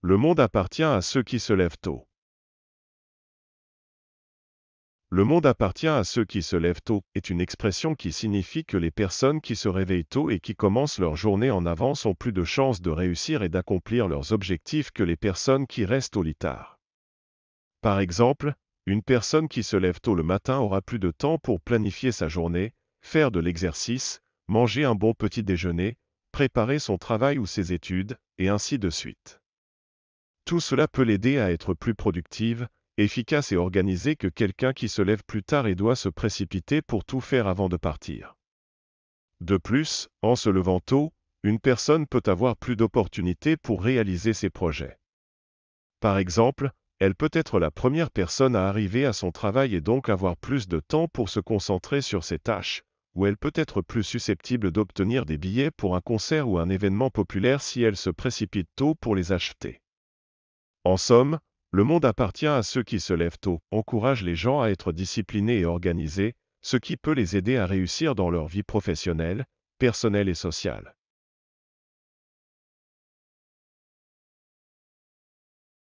Le monde appartient à ceux qui se lèvent tôt. Le monde appartient à ceux qui se lèvent tôt est une expression qui signifie que les personnes qui se réveillent tôt et qui commencent leur journée en avance ont plus de chances de réussir et d'accomplir leurs objectifs que les personnes qui restent au lit tard. Par exemple, une personne qui se lève tôt le matin aura plus de temps pour planifier sa journée, faire de l'exercice, manger un bon petit déjeuner, préparer son travail ou ses études, et ainsi de suite. Tout cela peut l'aider à être plus productive, efficace et organisée que quelqu'un qui se lève plus tard et doit se précipiter pour tout faire avant de partir. De plus, en se levant tôt, une personne peut avoir plus d'opportunités pour réaliser ses projets. Par exemple, elle peut être la première personne à arriver à son travail et donc avoir plus de temps pour se concentrer sur ses tâches, ou elle peut être plus susceptible d'obtenir des billets pour un concert ou un événement populaire si elle se précipite tôt pour les acheter. En somme, le monde appartient à ceux qui se lèvent tôt, Encourage les gens à être disciplinés et organisés, ce qui peut les aider à réussir dans leur vie professionnelle, personnelle et sociale.